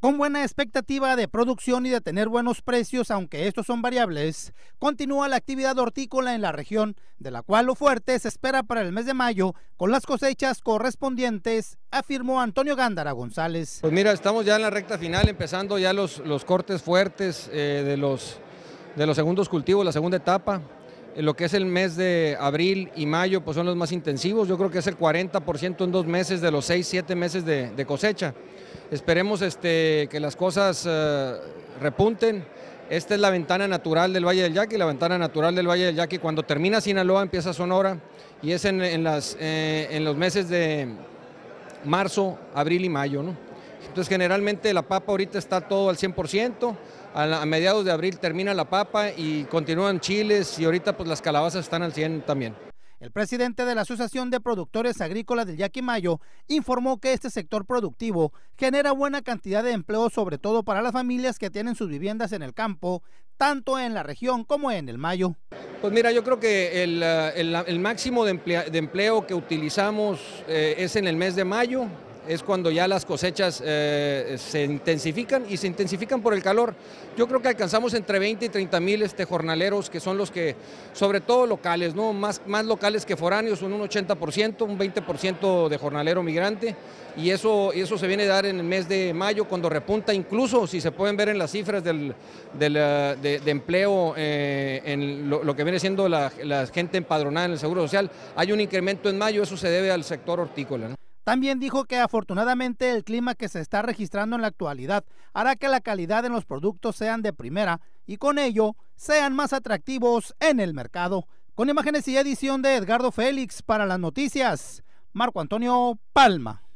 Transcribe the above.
Con buena expectativa de producción y de tener buenos precios, aunque estos son variables, continúa la actividad hortícola en la región, de la cual lo fuerte se espera para el mes de mayo con las cosechas correspondientes, afirmó Antonio Gándara González. Pues mira, estamos ya en la recta final, empezando ya los, los cortes fuertes eh, de, los, de los segundos cultivos, la segunda etapa lo que es el mes de abril y mayo pues son los más intensivos, yo creo que es el 40% en dos meses de los 6, 7 meses de, cosecha. Esperemos este, que las cosas eh, repunten. Esta es la ventana natural del Valle del Yaqui, la ventana natural del Valle del Yaqui. Cuando termina Sinaloa empieza Sonora y es en, las, eh, en los meses de marzo, abril y mayo. ¿no? Entonces generalmente la papa ahorita está todo al 100%, a, mediados de abril termina la papa y continúan chiles y ahorita pues las calabazas están al 100 también. El presidente de la Asociación de Productores Agrícolas del Yaqui Mayo informó que este sector productivo genera buena cantidad de empleo, sobre todo para las familias que tienen sus viviendas en el campo, tanto en la región como en el Mayo. Pues mira, yo creo que el, eh, máximo de, empleo, que utilizamos eh, es en el mes de mayo, es cuando ya las cosechas eh, se intensifican y se intensifican por el calor. Yo creo que alcanzamos entre 20 y 30 mil este, jornaleros, que son los que, sobre todo locales, ¿no? más, locales que foráneos, un 80%, un 20% de jornalero migrante, y eso, eso se viene a dar en el mes de mayo, cuando repunta, incluso si se pueden ver en las cifras del, eh, de, empleo, eh, en lo, que viene siendo la, gente empadronada en el Seguro Social, hay un incremento en mayo, eso se debe al sector hortícola. También dijo que afortunadamente el clima que se está registrando en la actualidad hará que la calidad en los productos sean de primera y con ello sean más atractivos en el mercado. Con imágenes y edición de Edgardo Félix para las noticias, Marco Antonio Palma.